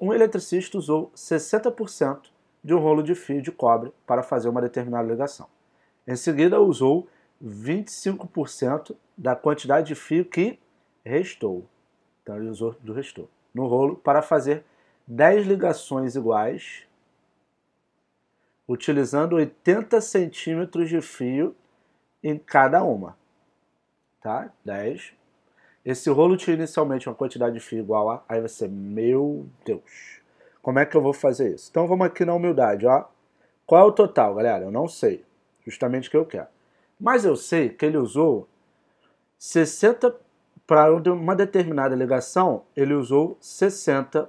um eletricista usou 60% de um rolo de fio de cobre para fazer uma determinada ligação. Em seguida, usou 25% da quantidade de fio que restou. Então, ele usou do restou no rolo para fazer 10 ligações iguais, utilizando 80 centímetros de fio em cada uma. Tá? 10 esse rolo tinha inicialmente uma quantidade de fio igual a... Aí você, meu Deus, como é que eu vou fazer isso? Então vamos aqui na humildade, ó. Qual é o total, galera? Eu não sei. Justamente o que eu quero. Mas eu sei que ele usou 60... Para uma determinada ligação, ele usou 60%,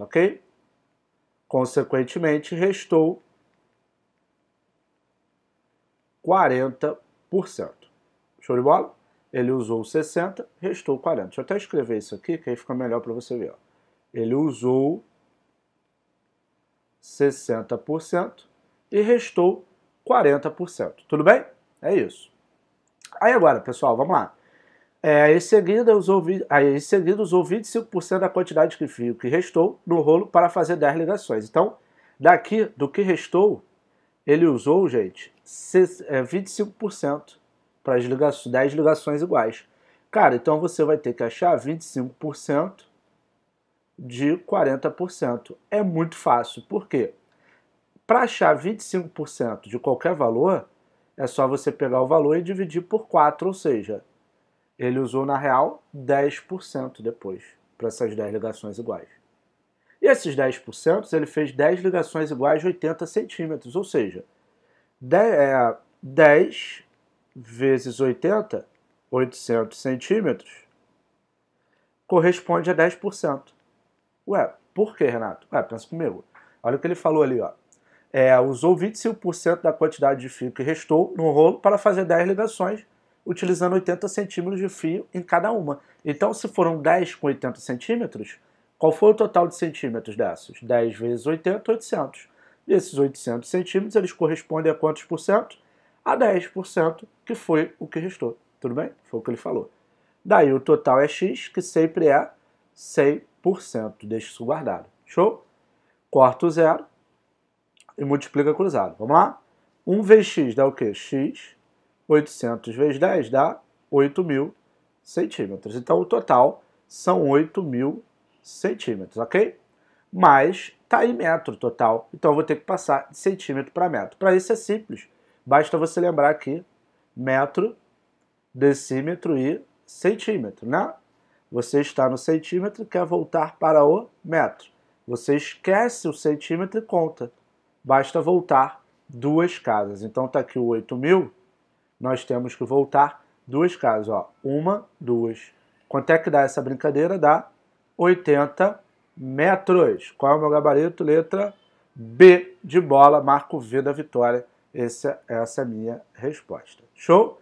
ok? Consequentemente, restou 40%. Show de bola? Ele usou 60, restou 40. Deixa eu até escrever isso aqui, que aí fica melhor para você ver. Ó. Ele usou 60% e restou 40%. Tudo bem? É isso. Aí agora, pessoal, vamos lá. É, em seguida, usou, aí, em seguida, usou 25% da quantidade que, fio, que restou no rolo para fazer 10 ligações. Então, daqui do que restou, ele usou, gente, 25% para as ligações, 10 ligações iguais. Cara, então você vai ter que achar 25% de 40%. É muito fácil. Por quê? Para achar 25% de qualquer valor, é só você pegar o valor e dividir por 4, ou seja, ele usou na real 10% depois para essas 10 ligações iguais. E esses 10%, ele fez 10 ligações iguais de 80 centímetros, ou seja, 10, é, 10 vezes 80, 800 centímetros, corresponde a 10%. Ué, por que, Renato? Ué, pensa comigo. Olha o que ele falou ali, ó. É, usou 25% da quantidade de fio que restou no rolo para fazer 10 ligações, utilizando 80 centímetros de fio em cada uma. Então, se foram 10 com 80 centímetros, qual foi o total de centímetros dessas? 10 vezes 80, 800. E esses 800 centímetros, eles correspondem a quantos por cento? a 10%, que foi o que restou. Tudo bem? Foi o que ele falou. Daí o total é x, que sempre é 100%. Deixa isso guardado. Show? Corta o zero e multiplica cruzado. Vamos lá? 1 vezes x dá o quê? x, 800 vezes 10 dá 8.000 mil centímetros. Então o total são 8.000 mil centímetros, ok? Mas está em metro total, então eu vou ter que passar de centímetro para metro. Para isso é simples, Basta você lembrar aqui metro, decímetro e centímetro, né? Você está no centímetro, quer voltar para o metro. Você esquece o centímetro e conta. Basta voltar duas casas. Então está aqui o 8.000, mil, nós temos que voltar duas casas. Ó. Uma, duas. Quanto é que dá essa brincadeira? Dá 80 metros. Qual é o meu gabarito? Letra B de bola, marco V da vitória. Essa, é, essa é a minha resposta. Show?